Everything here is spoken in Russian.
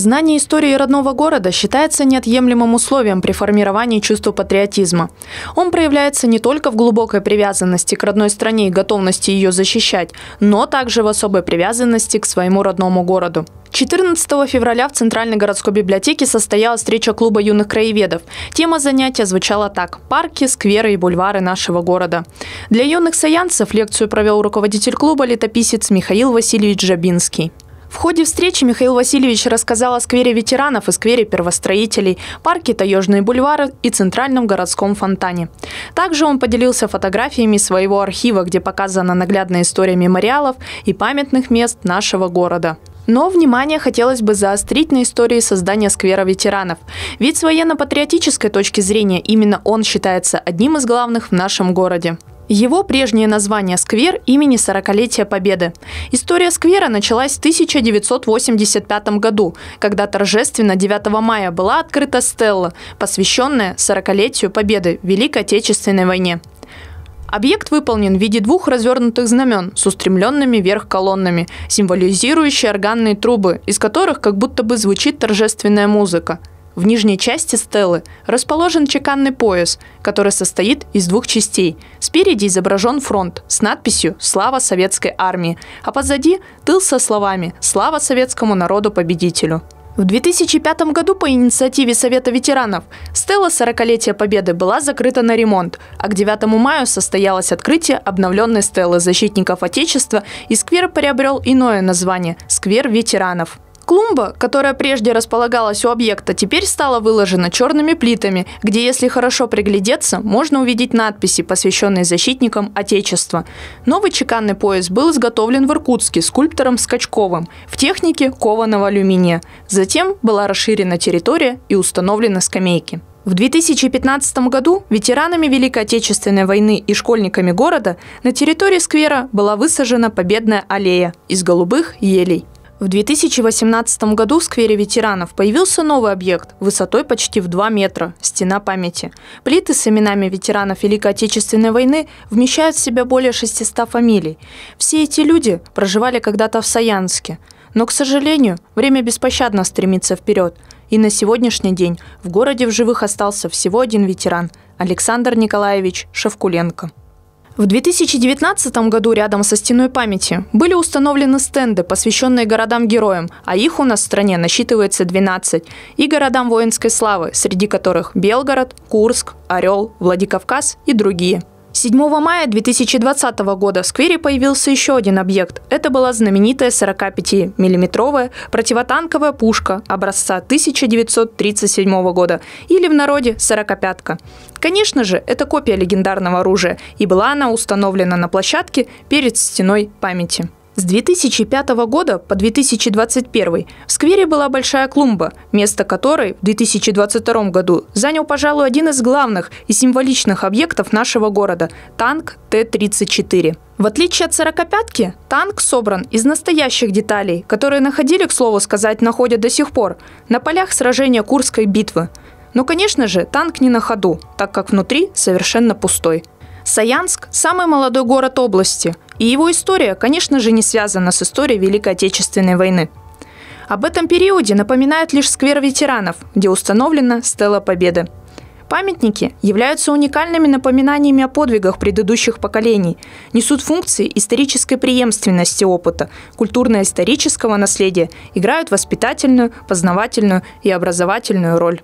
Знание истории родного города считается неотъемлемым условием при формировании чувства патриотизма. Он проявляется не только в глубокой привязанности к родной стране и готовности ее защищать, но также в особой привязанности к своему родному городу. 14 февраля в Центральной городской библиотеке состоялась встреча клуба юных краеведов. Тема занятия звучала так – парки, скверы и бульвары нашего города. Для юных саянцев лекцию провел руководитель клуба летописец Михаил Васильевич Жабинский. В ходе встречи Михаил Васильевич рассказал о сквере ветеранов и сквере первостроителей, парке Таежные бульвары и Центральном городском фонтане. Также он поделился фотографиями своего архива, где показана наглядная история мемориалов и памятных мест нашего города. Но внимание хотелось бы заострить на истории создания сквера ветеранов. Ведь с военно-патриотической точки зрения именно он считается одним из главных в нашем городе. Его прежнее название «Сквер» имени 40-летия Победы. История сквера началась в 1985 году, когда торжественно 9 мая была открыта стелла, посвященная 40-летию Победы в Великой Отечественной войне. Объект выполнен в виде двух развернутых знамен с устремленными вверх колоннами, символизирующие органные трубы, из которых как будто бы звучит торжественная музыка – в нижней части стелы расположен чеканный пояс, который состоит из двух частей. Спереди изображен фронт с надписью «Слава советской армии», а позади – тыл со словами «Слава советскому народу-победителю». В 2005 году по инициативе Совета ветеранов стела 40-летия Победы была закрыта на ремонт, а к 9 мая состоялось открытие обновленной стелы защитников Отечества и сквер приобрел иное название – «Сквер ветеранов». Клумба, которая прежде располагалась у объекта, теперь стала выложена черными плитами, где, если хорошо приглядеться, можно увидеть надписи, посвященные защитникам Отечества. Новый чеканный пояс был изготовлен в Иркутске скульптором Скачковым в технике кованого алюминия. Затем была расширена территория и установлены скамейки. В 2015 году ветеранами Великой Отечественной войны и школьниками города на территории сквера была высажена победная аллея из голубых елей. В 2018 году в сквере ветеранов появился новый объект высотой почти в 2 метра – стена памяти. Плиты с именами ветеранов Великой Отечественной войны вмещают в себя более 600 фамилий. Все эти люди проживали когда-то в Саянске. Но, к сожалению, время беспощадно стремится вперед. И на сегодняшний день в городе в живых остался всего один ветеран – Александр Николаевич Шевкуленко. В 2019 году рядом со стеной памяти были установлены стенды, посвященные городам-героям, а их у нас в стране насчитывается 12, и городам воинской славы, среди которых Белгород, Курск, Орел, Владикавказ и другие – 7 мая 2020 года в сквере появился еще один объект. Это была знаменитая 45 миллиметровая противотанковая пушка образца 1937 года, или в народе 45-ка. Конечно же, это копия легендарного оружия, и была она установлена на площадке перед стеной памяти. С 2005 года по 2021 в сквере была большая клумба, место которой в 2022 году занял, пожалуй, один из главных и символичных объектов нашего города – танк Т-34. В отличие от сорокопятки, танк собран из настоящих деталей, которые находили, к слову сказать, находят до сих пор, на полях сражения Курской битвы. Но, конечно же, танк не на ходу, так как внутри совершенно пустой. Саянск – самый молодой город области, и его история, конечно же, не связана с историей Великой Отечественной войны. Об этом периоде напоминает лишь сквер ветеранов, где установлена стела Победы. Памятники являются уникальными напоминаниями о подвигах предыдущих поколений, несут функции исторической преемственности опыта, культурно-исторического наследия, играют воспитательную, познавательную и образовательную роль.